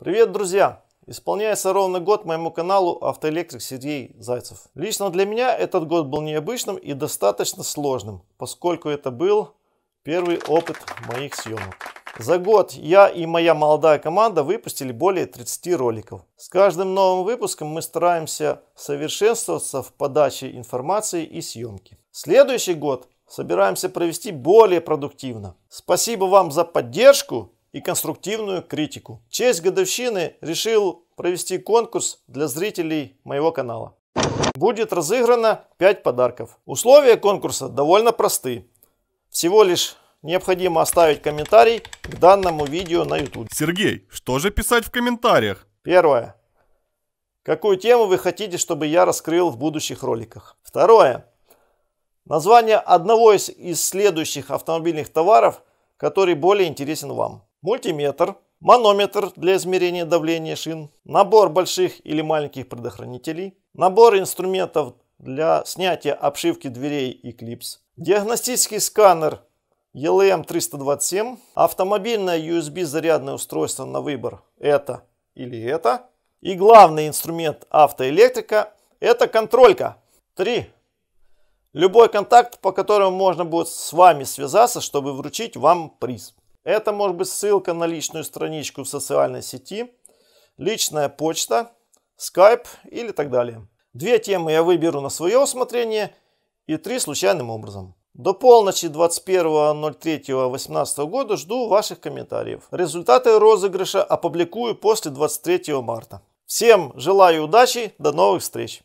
Привет, друзья! Исполняется ровно год моему каналу автоэлектрик Сергей Зайцев. Лично для меня этот год был необычным и достаточно сложным, поскольку это был первый опыт моих съемок. За год я и моя молодая команда выпустили более 30 роликов. С каждым новым выпуском мы стараемся совершенствоваться в подаче информации и съемки. Следующий год собираемся провести более продуктивно. Спасибо вам за поддержку и конструктивную критику. В честь годовщины решил провести конкурс для зрителей моего канала. Будет разыграно 5 подарков. Условия конкурса довольно просты. Всего лишь необходимо оставить комментарий к данному видео на YouTube. Сергей, что же писать в комментариях? Первое. Какую тему вы хотите, чтобы я раскрыл в будущих роликах? Второе. Название одного из, из следующих автомобильных товаров, который более интересен вам мультиметр, манометр для измерения давления шин, набор больших или маленьких предохранителей, набор инструментов для снятия обшивки дверей и клипс, диагностический сканер ELM327, автомобильное USB зарядное устройство на выбор это или это, и главный инструмент автоэлектрика это контролька. 3. Любой контакт, по которому можно будет с вами связаться, чтобы вручить вам приз. Это может быть ссылка на личную страничку в социальной сети, личная почта, Skype или так далее. Две темы я выберу на свое усмотрение и три случайным образом. До полночи 21.03.18 года жду ваших комментариев. Результаты розыгрыша опубликую после 23 марта. Всем желаю удачи, до новых встреч!